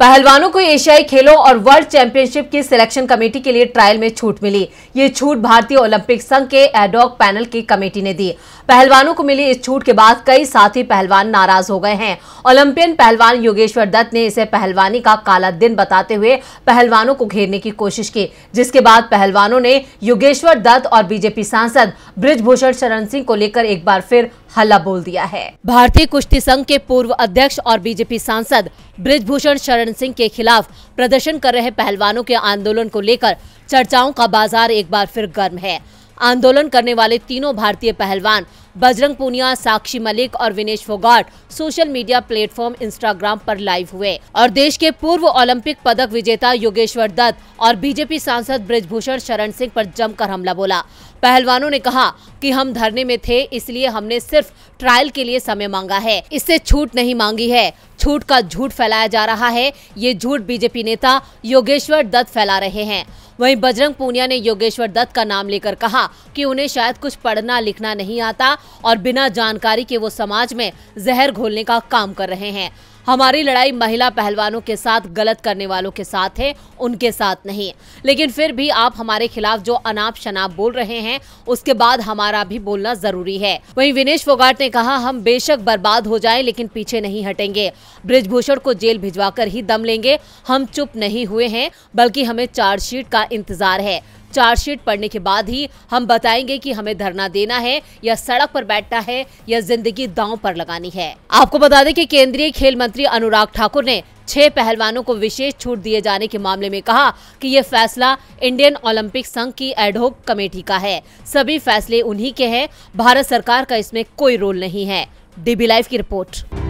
पहलवानों को एशियाई खेलों और वर्ल्ड चैंपियनशिप की सिलेक्शन कमेटी के लिए ट्रायल में छूट मिली ये छूट भारतीय ओलंपिक संघ के एडॉक पैनल की कमेटी ने दी पहलवानों को मिली इस छूट के बाद कई साथी पहलवान नाराज हो गए हैं ओलंपियन पहलवान योगेश्वर दत्त ने इसे पहलवानी का काला दिन बताते हुए पहलवानों को घेरने की कोशिश की जिसके बाद पहलवानों ने योगेश्वर दत्त और बीजेपी सांसद ब्रिजभूषण शरण सिंह को लेकर एक बार फिर हल्ला बोल दिया है भारतीय कुश्ती संघ के पूर्व अध्यक्ष और बीजेपी सांसद ब्रिजभूषण शरण सिंह के खिलाफ प्रदर्शन कर रहे पहलवानों के आंदोलन को लेकर चर्चाओं का बाजार एक बार फिर गर्म है आंदोलन करने वाले तीनों भारतीय पहलवान बजरंग पूनिया साक्षी मलिक और Vinesh Phogat social media platform Instagram पर लाइव हुए और देश के पूर्व ओलंपिक पदक विजेता योगेश्वर दत्त और बीजेपी सांसद ब्रजभूषण शरण सिंह पर जमकर हमला बोला पहलवानों ने कहा कि हम धरने में थे इसलिए हमने सिर्फ ट्रायल के लिए समय मांगा है इससे छूट नहीं मांगी है झूठ का झूठ फैलाया जा रहा है ये झूठ बीजेपी नेता योगेश्वर दत्त फैला रहे हैं वहीं बजरंग पूनिया ने योगेश्वर दत्त का नाम लेकर कहा कि उन्हें शायद कुछ पढ़ना लिखना नहीं आता और बिना जानकारी के वो समाज में जहर घोलने का काम कर रहे हैं हमारी लड़ाई महिला पहलवानों के साथ गलत करने वालों के साथ है उनके साथ नहीं लेकिन फिर भी आप हमारे खिलाफ जो अनाप शनाप बोल रहे हैं उसके बाद हमारा भी बोलना जरूरी है वही विनेश फोगाट ने कहा हम बेशक बर्बाद हो जाए लेकिन पीछे नहीं हटेंगे ब्रिजभूषण को जेल भिजवा ही दम लेंगे हम चुप नहीं हुए हैं बल्कि हमें चार्जशीट का इंतजार है चार्जशीट पढ़ने के बाद ही हम बताएंगे कि हमें धरना देना है या सड़क पर बैठना है या जिंदगी दांव पर लगानी है आपको बता दें कि केंद्रीय खेल मंत्री अनुराग ठाकुर ने छह पहलवानों को विशेष छूट दिए जाने के मामले में कहा कि यह फैसला इंडियन ओलंपिक संघ की एडहोक कमेटी का है सभी फैसले उन्हीं के हैं भारत सरकार का इसमें कोई रोल नहीं है डीबी लाइव की रिपोर्ट